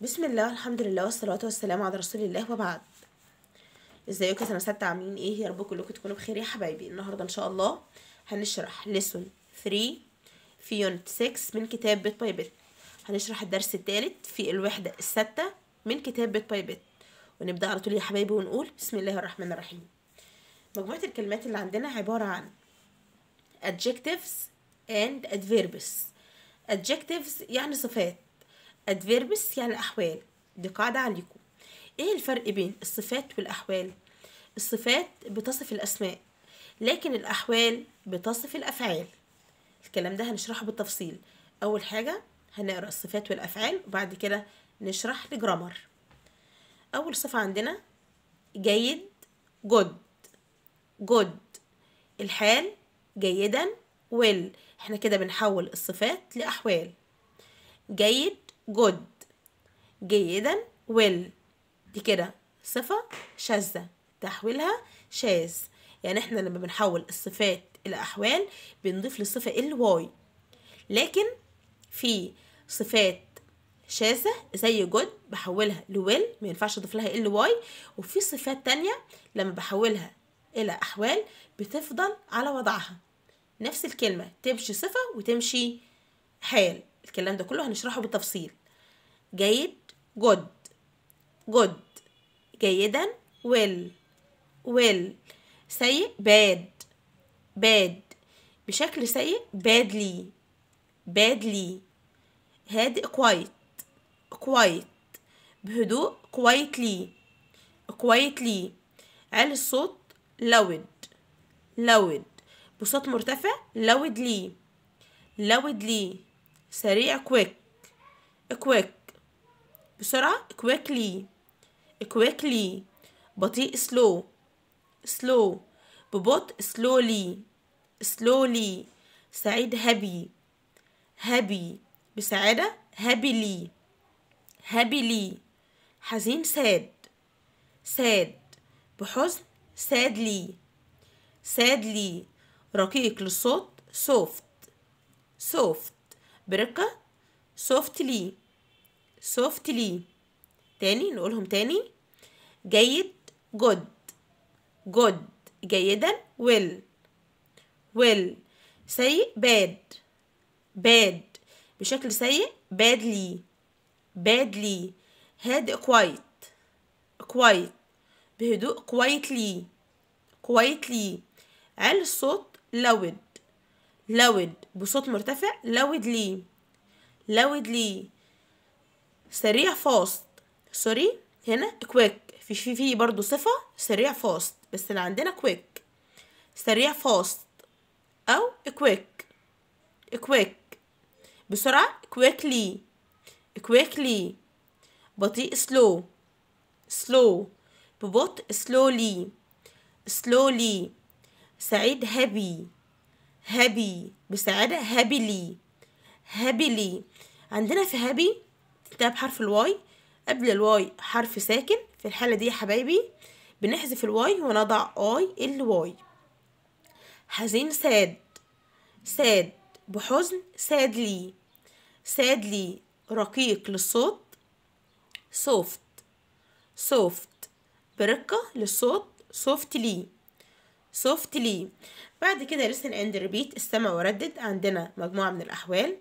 بسم الله الحمد لله والصلاة والسلام على رسول الله وبعد ازيكم يا سنة ستة عاملين ايه يا رب كلكم تكونوا بخير يا حبايبي النهاردة ان شاء الله هنشرح لسون 3 في يونت 6 من كتاب بيت باي بيت هنشرح الدرس الثالث في الوحدة الستة من كتاب بيت باي بيت ونبدأ على طول يا حبايبي ونقول بسم الله الرحمن الرحيم مجموعة الكلمات اللي عندنا عبارة عن adjectives and adverbs adjectives يعني صفات adverbs يعني أحوال دي قاعدة عليكم إيه الفرق بين الصفات والأحوال الصفات بتصف الأسماء لكن الأحوال بتصف الأفعال الكلام ده هنشرحه بالتفصيل أول حاجة هنقرأ الصفات والأفعال وبعد كده نشرح الجرامر أول صفة عندنا جيد جود جود الحال جيدا ويل احنا كده بنحول الصفات لأحوال جيد جود جيدا ويل دي كده صفة شاذة تحويلها شاذ يعني احنا لما بنحول الصفات إلى أحوال بنضيف للصفة الواي لكن في صفات شاذة زي جود بحولها لويل ما ينفعش اضيف لها ال واي وفي صفات تانية لما بحولها الى احوال بتفضل على وضعها نفس الكلمة تمشي صفة وتمشي حال الكلام ده كله هنشرحه بالتفصيل جيد جود جود جيدا ويل ويل سيء باد باد بشكل سيء بادلي بادلي هادئ quiet quiet بهدوء quietly quietly عالي الصوت لود لود بصوت مرتفع لودلي loudly سريع كويك كويك بسرعة كويكلي كويكلي بطيء سلو سلو ببطء سلولي سلولي سعيد هابي هابي بسعادة هابيلي هابيلي حزين ساد ساد بحزن سادلي سادلي رقيق للصوت سوفت سوفت برقة softly softly تاني نقولهم تاني جيد good good جيدا will will سيء bad bad بشكل سيء badly badly هادئ quiet quiet بهدوء quietly quietly عل الصوت loud لود بصوت مرتفع لود لي لود لي سريع فاست سوري هنا كويك في في في برضه صفة سريع فاست بس اللي عندنا كويك سريع فاست أو كويك كويك بسرعة كويكلي كويكلي بطيء سلو سلو ببطء سلولي سلولي سعيد هابي هابي بسعادة هابيلي هابيلي عندنا في هابي تنتهي بحرف الواي قبل الواي حرف ساكن في الحالة دي يا حبايبي بنحذف الواي ونضع اي الواي حزين ساد ساد بحزن سادلي سادلي رقيق للصوت سوفت سوفت برقة للصوت سوفتلي سوفتلي بعد كده listen and repeat استمع وردد عندنا مجموعة من الأحوال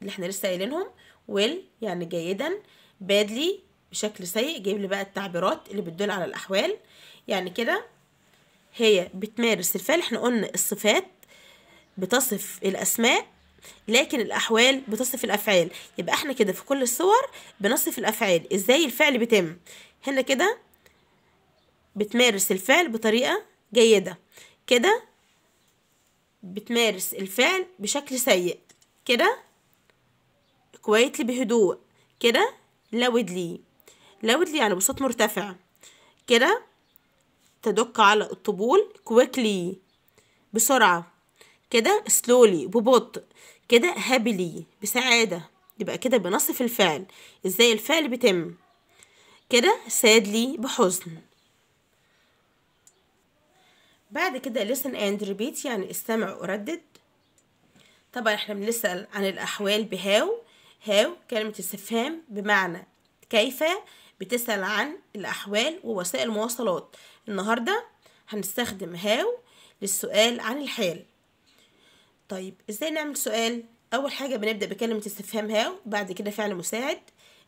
اللي احنا لسه قايلينهم will يعني جيدا badly بشكل سيء جايب لي بقى التعبيرات اللي بتدل على الأحوال يعني كده هي بتمارس الفعل احنا قلنا الصفات بتصف الأسماء لكن الأحوال بتصف الأفعال يبقى احنا كده في كل الصور بنصف الأفعال ازاي الفعل بيتم هنا كده بتمارس الفعل بطريقة جيدة كده بتمارس الفعل بشكل سيء كده كويتلي بهدوء كده لودلي لودلي يعني بصوت مرتفع كده تدق على الطبول كويكلي بسرعة كده سلولي ببطء كده هابلي بسعادة يبقى كده بنصف الفعل ازاي الفعل بيتم كده سادلي بحزن بعد كده listen and repeat يعني استمع وردد طبعا احنا بنسأل عن الأحوال بهاو هاو كلمة استفهام بمعنى كيف بتسأل عن الأحوال ووسائل المواصلات النهاردة هنستخدم هاو للسؤال عن الحال طيب ازاي نعمل سؤال أول حاجة بنبدأ بكلمة استفهام هاو بعد كده فعل مساعد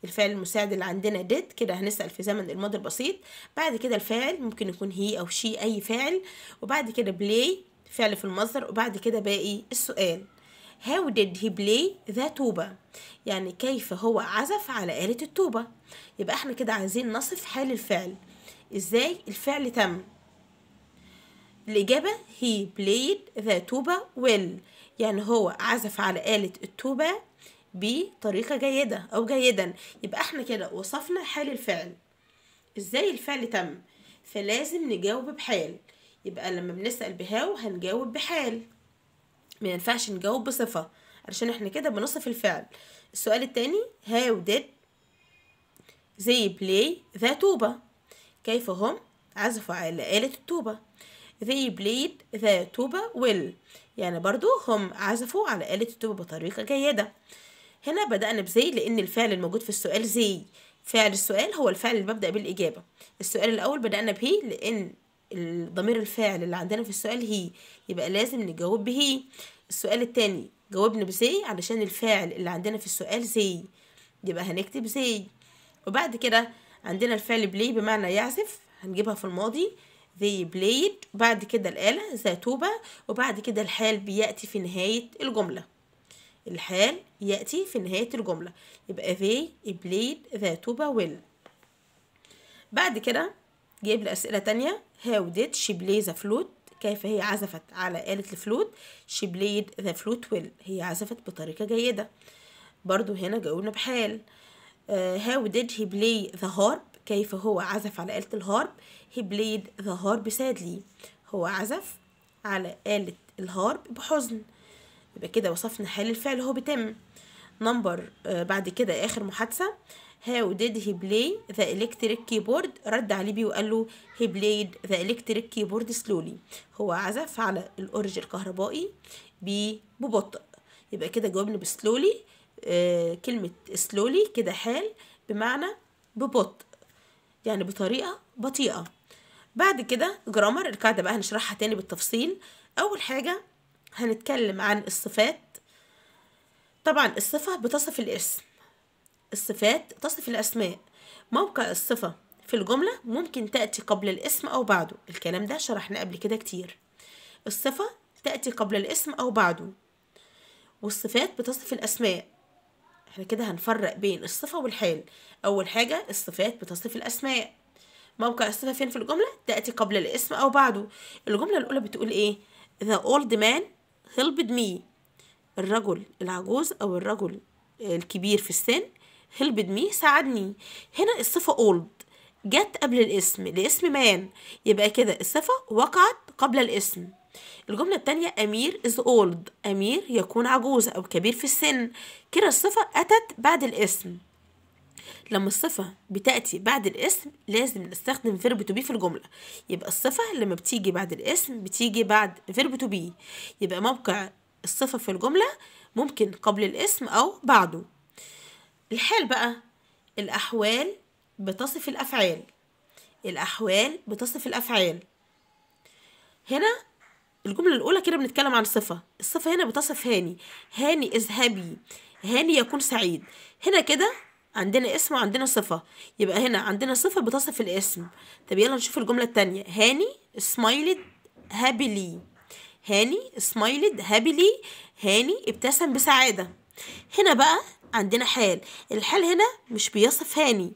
الفعل المساعد اللي عندنا did كده هنسأل في زمن الماضي البسيط بعد كده الفاعل ممكن يكون هي أو شي أي فاعل وبعد كده play فعل في المصدر وبعد كده باقي السؤال How did he play the tuba يعني كيف هو عزف على آلة التوبة يبقى احنا كده عايزين نصف حال الفعل ازاي الفعل تم الإجابة he played the tuba well يعني هو عزف على آلة التوبة بطريقة جيدة أو جيدا يبقى احنا كده وصفنا حال الفعل ازاي الفعل تم فلازم نجاوب بحال يبقى لما بنسأل بهاو هنجاوب بحال ما ينفعش نجاوب بصفة علشان احنا كده بنصف الفعل السؤال التاني هاو ديد زي بلاي ذا توبا كيف هم عزفوا على آلة التوبة they played the tuba well يعني برضو هم عزفوا على آلة التوبة بطريقة جيدة هنا بدأنا بزي لأن الفعل الموجود في السؤال زي فعل السؤال هو الفعل اللي ببدأ بالإجابة السؤال الأول بدأنا به لأن الضمير الفاعل اللي عندنا في السؤال هي يبقى لازم نجاوب به السؤال التاني جاوبنا بزي علشان الفاعل اللي عندنا في السؤال زي يبقى هنكتب زي وبعد كده عندنا الفعل بلاي بمعنى يعزف هنجيبها في الماضي زي بلايد بعد كده الآلة توبة وبعد كده الحال بيأتي في نهاية الجملة الحال يأتي في نهاية الجملة يبقى they played the tuba well بعد كده جايب لي أسئلة تانية how did she play the flute كيف هي عزفت على آلة الفلوت she played the flute well هي عزفت بطريقة جيدة برضو هنا جاوبنا بحال uh, how did he play the harp كيف هو عزف على آلة الهارب he played the harp sadly هو عزف على آلة الهارب بحزن يبقى كده وصفنا حال الفعل هو بيتم نمبر آه بعد كده اخر محادثه هاو ديد هي بلاي ذا الكتريك كيبورد رد عليه بي وقال له هي بلايد ذا الكتريك كيبورد سلولي هو عزف على الاورج الكهربائي ببطء يبقى كده جاوبنا بسلولي آه كلمه سلولي كده حال بمعنى ببطء يعني بطريقه بطيئه بعد كده جرامر القاعده بقى هنشرحها تاني بالتفصيل اول حاجه هنتكلم عن الصفات طبعا الصفة بتصف الاسم الصفات تصف الأسماء موقع الصفة في الجملة ممكن تأتي قبل الاسم أو بعده الكلام ده شرحناه قبل كده كتير الصفة تأتي قبل الاسم أو بعده والصفات بتصف الأسماء احنا كده هنفرق بين الصفة والحال أول حاجة الصفات بتصف الأسماء موقع الصفة فين في الجملة تأتي قبل الاسم أو بعده الجملة الأولى بتقول إيه The old man helped مي الرجل العجوز أو الرجل الكبير في السن helped مي ساعدني هنا الصفة old جت قبل الاسم الاسم مان يبقى كده الصفة وقعت قبل الاسم الجملة التانية أمير is old أمير يكون عجوز أو كبير في السن كده الصفة أتت بعد الاسم لما الصفة بتأتي بعد الاسم لازم نستخدم فيرب تو بي في الجملة يبقى الصفة لما بتيجي بعد الاسم بتيجي بعد فيرب تو بي يبقى موقع الصفة في الجملة ممكن قبل الاسم أو بعده الحال بقى الأحوال بتصف الأفعال الأحوال بتصف الأفعال هنا الجملة الأولى كده بنتكلم عن صفة الصفة هنا بتصف هاني هاني إذهبي هاني يكون سعيد هنا كده عندنا اسم وعندنا صفة يبقى هنا عندنا صفة بتصف الاسم طب يلا نشوف الجملة التانية هاني سمايلد هابيلي هاني سمايلد هابيلي هاني ابتسم بسعادة هنا بقى عندنا حال الحال هنا مش بيصف هاني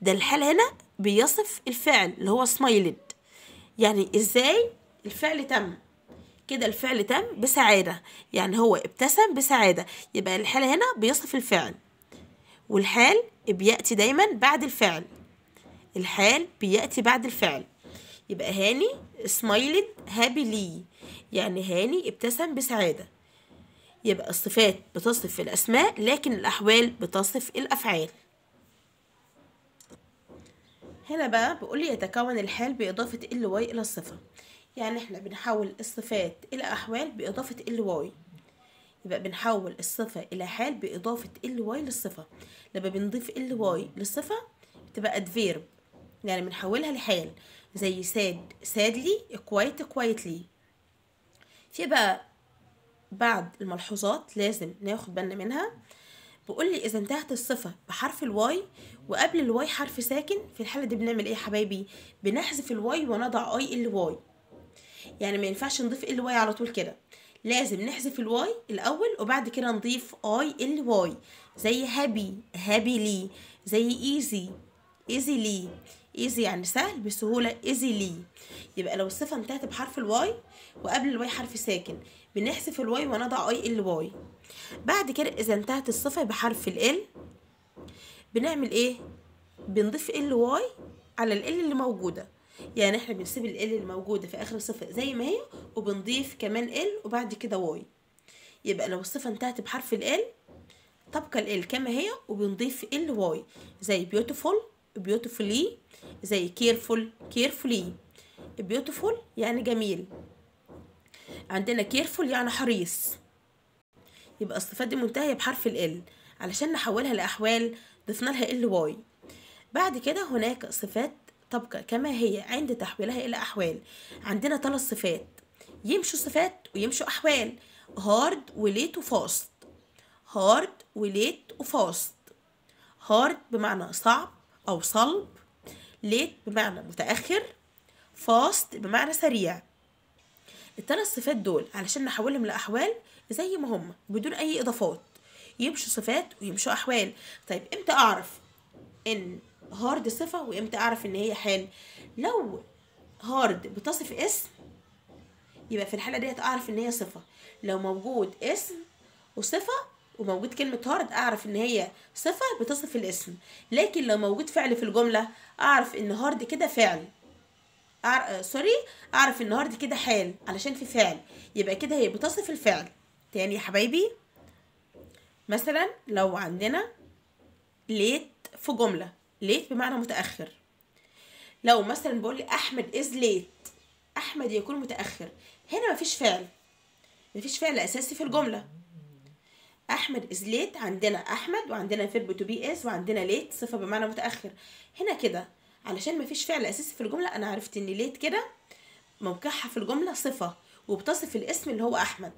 ده الحال هنا بيصف الفعل اللي هو سمايلد يعني ازاي الفعل تم كده الفعل تم بسعادة يعني هو ابتسم بسعادة يبقى الحال هنا بيصف الفعل والحال بيأتي دايما بعد الفعل الحال بيأتي بعد الفعل يبقى هاني سمايلد هابيلي يعني هاني ابتسم بسعادة يبقى الصفات بتصف الأسماء لكن الأحوال بتصف الأفعال هنا بقى بقول لي يتكون الحال بإضافة ال واي إلى الصفة يعني احنا بنحول الصفات إلى أحوال بإضافة ال واي يبقى بنحول الصفة إلى حال بإضافة ال واي للصفة لما بنضيف ال واي للصفة بتبقى adverb يعني بنحولها لحال زي ساد سادلي كويت كويتلي في بقى بعد الملحوظات لازم ناخد بالنا منها بقول لي اذا انتهت الصفه بحرف الواي وقبل الواي حرف ساكن في الحاله دي بنعمل ايه يا حبايبي بنحذف الواي ونضع اي ال واي يعني ما ينفعش نضيف ال واي على طول كده لازم نحذف الواي الاول وبعد كده نضيف اي ال واي زي هابي هابي لي زي ايزي ايزي لي ايزي يعني سهل بسهوله ايزي لي يبقى لو الصفه انتهت بحرف الواي وقبل الواي حرف ساكن بنحذف الواي ونضع اي ال واي بعد كده اذا انتهت الصفه بحرف ال بنعمل ايه بنضيف ال واي على ال اللي موجوده يعني احنا بنسيب ال ال الموجوده في اخر الصفه زي ما هي وبنضيف كمان ال وبعد كده واي يبقى لو الصفه انتهت بحرف ال ال تبقى ال ال كما هي وبنضيف ال واي زي beautiful beautifully زي careful carefully beautiful يعني جميل عندنا careful يعني حريص يبقى الصفات دي منتهيه بحرف ال ال علشان نحولها لاحوال ضفنا لها ال واي بعد كده هناك صفات تبقى كما هي عند تحويلها إلى أحوال عندنا ثلاث صفات يمشوا صفات ويمشوا أحوال هارد وليت وفاست هارد وليت وفاست هارد بمعنى صعب أو صلب ليت بمعنى متأخر فاست بمعنى سريع الثلاث صفات دول علشان نحولهم لأحوال زي ما هم بدون أي إضافات يمشوا صفات ويمشوا أحوال طيب إمتى أعرف إن هارد صفه وامتى اعرف ان هي حال لو هارد بتصف اسم يبقى في الحاله ديت اعرف ان هي صفه لو موجود اسم وصفه وموجود كلمة هارد أعرف إن هي صفة بتصف الاسم لكن لو موجود فعل في الجملة أعرف إن هارد كده فعل سوري أعرف إن هارد كده حال علشان في فعل يبقى كده هي بتصف الفعل تاني يا حبايبي مثلا لو عندنا ليت في جملة ليت بمعنى متأخر لو مثلا بقول أحمد إز ليت أحمد يكون متأخر هنا مفيش فعل مفيش فعل أساسي في الجملة أحمد إز ليت عندنا أحمد وعندنا فيرب تو بي اس وعندنا ليت صفة بمعنى متأخر هنا كده علشان مفيش فعل أساسي في الجملة أنا عرفت إن ليت كده موقعها في الجملة صفة وبتصف الاسم اللي هو أحمد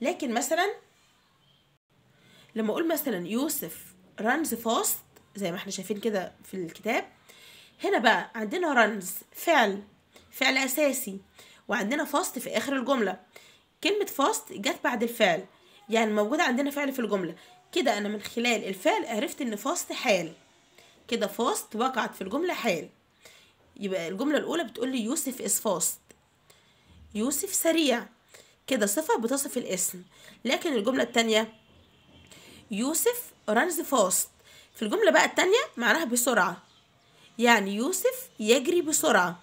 لكن مثلا لما أقول مثلا يوسف رانز فاست زي ما احنا شايفين كده في الكتاب هنا بقى عندنا رنز فعل فعل أساسي وعندنا فاست في آخر الجملة كلمة فاست جت بعد الفعل يعني موجود عندنا فعل في الجملة كده أنا من خلال الفعل عرفت إن فاست حال كده فاست وقعت في الجملة حال يبقى الجملة الأولى بتقول لي يوسف اس فاست يوسف سريع كده صفة بتصف الاسم لكن الجملة التانية يوسف رنز فاست في الجملة بقى التانية معناها بسرعة يعني يوسف يجري بسرعة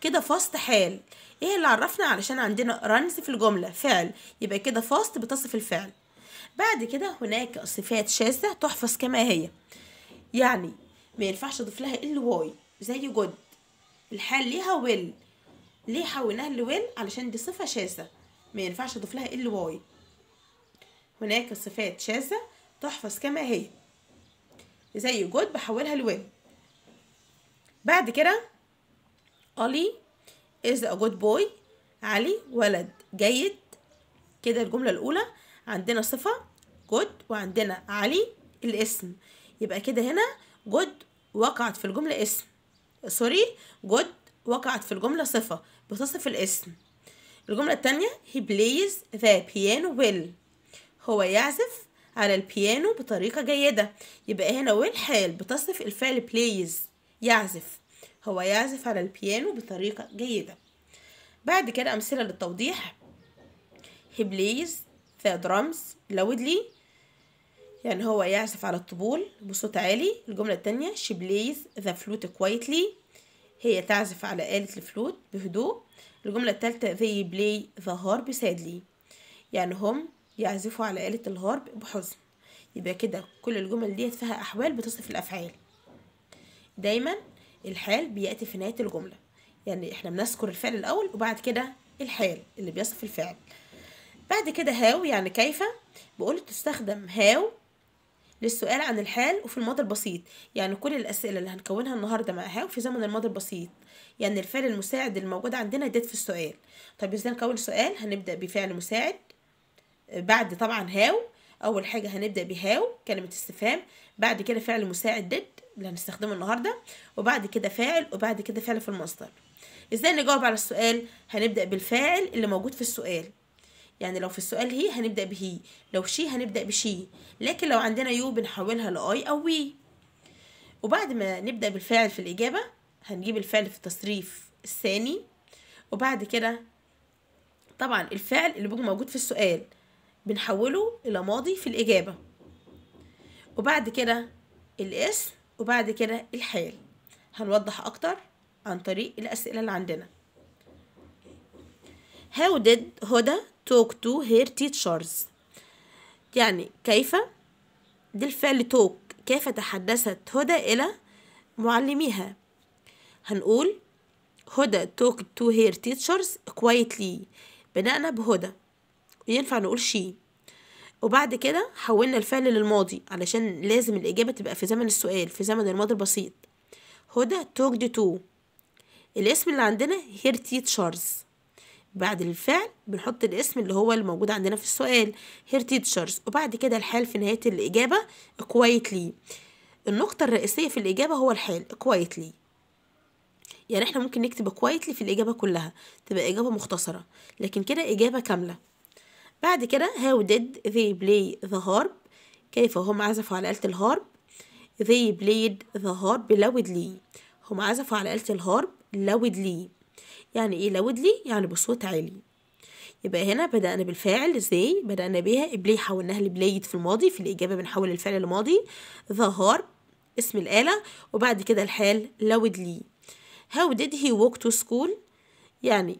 كده فاست حال ايه اللي عرفنا علشان عندنا رنز في الجملة فعل يبقى كده فاست بتصف الفعل بعد كده هناك صفات شاذة تحفظ كما هي يعني ما ينفعش اضيف لها ال واي زي جود الحال ليها ويل ليه حولناها ل ويل علشان دي صفة شاذة ما ينفعش اضيف لها ال واي هناك صفات شاذة تحفظ كما هي زي جود بحولها لويل بعد كده علي از ا جود بوي علي ولد جيد كده الجمله الاولى عندنا صفه جود وعندنا علي الاسم يبقى كده هنا جود وقعت في الجمله اسم سوري جود وقعت في الجمله صفه بتصف الاسم الجمله الثانيه he plays the piano well هو يعزف على البيانو بطريقة جيدة يبقى هنا والحال بتصف الفعل بلايز يعزف هو يعزف على البيانو بطريقة جيدة بعد كده أمثلة للتوضيح he plays the drums loudly يعني هو يعزف على الطبول بصوت عالي الجملة التانية she plays the flute quietly هي تعزف على آلة الفلوت بهدوء الجملة التالتة they play the harp sadly يعني هم يعزفوا على آلة الغرب بحزن يبقى كده كل الجمل ديت فيها أحوال بتصف الأفعال دايما الحال بيأتي في نهاية الجملة يعني احنا بنذكر الفعل الأول وبعد كده الحال اللي بيصف الفعل بعد كده هاو يعني كيف بقول تستخدم هاو للسؤال عن الحال وفي الماضي البسيط يعني كل الأسئلة اللي هنكونها النهاردة مع هاو في زمن الماضي البسيط يعني الفعل المساعد الموجود عندنا ديت في السؤال طب ازاي نكون سؤال هنبدأ بفعل مساعد بعد طبعا هاو اول حاجه هنبدا بهاو كلمه استفهام بعد كده فعل مساعد ديد اللي هنستخدمه النهارده وبعد كده فاعل وبعد كده فعل في المصدر ازاي نجاوب على السؤال هنبدا بالفاعل اللي موجود في السؤال يعني لو في السؤال هي هنبدا بهي لو شي هنبدا بشي لكن لو عندنا يو بنحولها لاي او وي وبعد ما نبدا بالفعل في الاجابه هنجيب الفعل في التصريف الثاني وبعد كده طبعا الفعل اللي بيكون موجود في السؤال بنحوله إلى ماضي في الإجابة وبعد كده الاسم وبعد كده الحال هنوضح أكتر عن طريق الأسئلة اللي عندنا How did Huda talk to her teachers يعني كيف دي الفعل talk كيف تحدثت هدى إلى معلميها هنقول هدى talked to her teachers quietly بناءنا بهدى ينفع نقول شي وبعد كده حولنا الفعل للماضي علشان لازم الإجابة تبقى في زمن السؤال في زمن الماضي البسيط هدى توكد تو الاسم اللي عندنا هير تيتشرز بعد الفعل بنحط الاسم اللي هو الموجود عندنا في السؤال هير تيتشرز وبعد كده الحال في نهاية الإجابة quietly النقطة الرئيسية في الإجابة هو الحال quietly يعني احنا ممكن نكتب quietly في الإجابة كلها تبقى إجابة مختصرة لكن كده إجابة كاملة بعد كده how did they play the harp كيف هم عزفوا على آلة الهارب they played the harp loudly هم عزفوا على آلة الهارب loudly يعني ايه loudly يعني بصوت عالي يبقى هنا بدأنا بالفاعل ازاي بدأنا بيها بلاي حولناها لبلايد في الماضي في الإجابة بنحول الفعل لماضي the harp اسم الآلة وبعد كده الحال loudly how did he walk to school يعني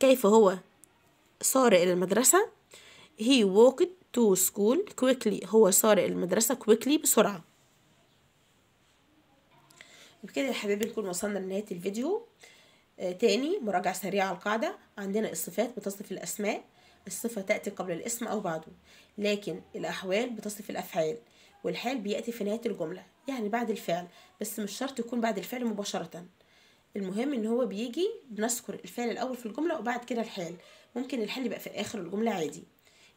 كيف هو صار إلى المدرسة he walked to school quickly هو صار المدرسة quickly بسرعة بكده يا حبايبي نكون وصلنا لنهاية الفيديو آه، تاني مراجعة سريعة على القاعدة عندنا الصفات بتصف الأسماء الصفة تأتي قبل الاسم أو بعده لكن الأحوال بتصف الأفعال والحال بيأتي في نهاية الجملة يعني بعد الفعل بس مش شرط يكون بعد الفعل مباشرة المهم ان هو بيجي بنذكر الفعل الاول في الجمله وبعد كده الحال ممكن الحال يبقى في اخر الجمله عادي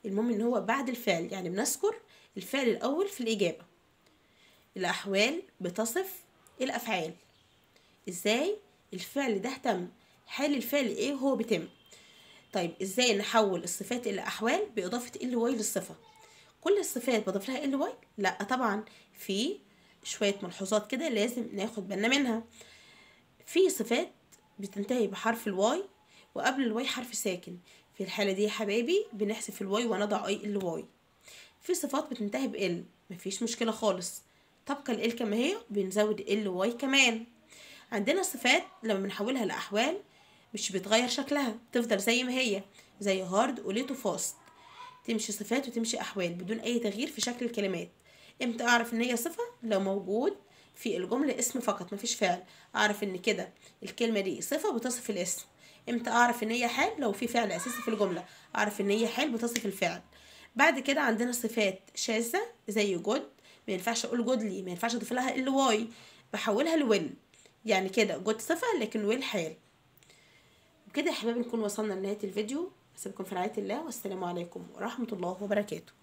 المهم ان هو بعد الفعل يعني بنذكر الفعل الاول في الاجابه الاحوال بتصف الافعال ازاي الفعل ده تم حال الفعل ايه هو بتم طيب ازاي نحول الصفات الى احوال باضافه ال واي للصفه كل الصفات بضيف لها ال واي لا طبعا في شويه ملحوظات كده لازم ناخد بالنا منها في صفات بتنتهي بحرف الواي وقبل الواي حرف ساكن في الحالة دي يا حبايبي بنحذف الواي ونضع اي ال واي في صفات بتنتهي بال مفيش مشكلة خالص تبقى ال كما هي بنزود ال واي كمان عندنا صفات لما بنحولها لأحوال مش بتغير شكلها تفضل زي ما هي زي هارد وليت وفاست تمشي صفات وتمشي أحوال بدون أي تغيير في شكل الكلمات امتى أعرف إن هي صفة لو موجود في الجملة اسم فقط مفيش فعل أعرف إن كده الكلمة دي صفة بتصف الاسم امتى اعرف ان هي حال لو في فعل اساسي في الجمله اعرف ان هي حال بتصف الفعل بعد كده عندنا صفات شاذه زي جود ما ينفعش اقول جود لي ما ينفعش اضيف لها ال واي بحولها لويل يعني كده جود صفه لكن ويل حال بكده يا حبايبي نكون وصلنا لنهايه الفيديو اسيبكم في رعايه الله والسلام عليكم ورحمه الله وبركاته